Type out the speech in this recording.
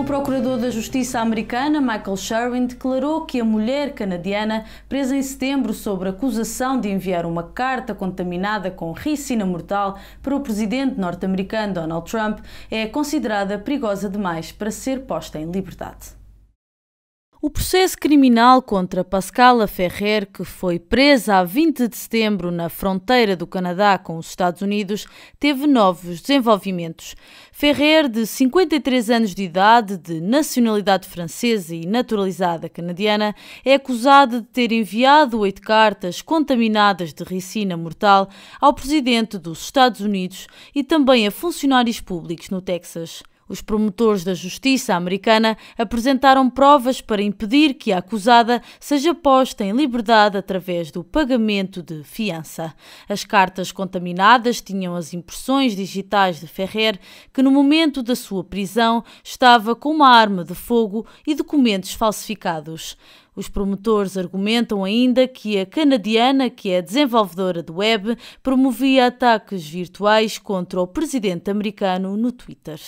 O procurador da Justiça americana, Michael Sherwin, declarou que a mulher canadiana, presa em setembro sobre acusação de enviar uma carta contaminada com ricina mortal para o presidente norte-americano Donald Trump, é considerada perigosa demais para ser posta em liberdade. O processo criminal contra Pascala Ferrer, que foi presa a 20 de setembro na fronteira do Canadá com os Estados Unidos, teve novos desenvolvimentos. Ferrer, de 53 anos de idade, de nacionalidade francesa e naturalizada canadiana, é acusada de ter enviado oito cartas contaminadas de ricina mortal ao presidente dos Estados Unidos e também a funcionários públicos no Texas. Os promotores da justiça americana apresentaram provas para impedir que a acusada seja posta em liberdade através do pagamento de fiança. As cartas contaminadas tinham as impressões digitais de Ferrer, que no momento da sua prisão estava com uma arma de fogo e documentos falsificados. Os promotores argumentam ainda que a canadiana, que é desenvolvedora de web, promovia ataques virtuais contra o presidente americano no Twitter.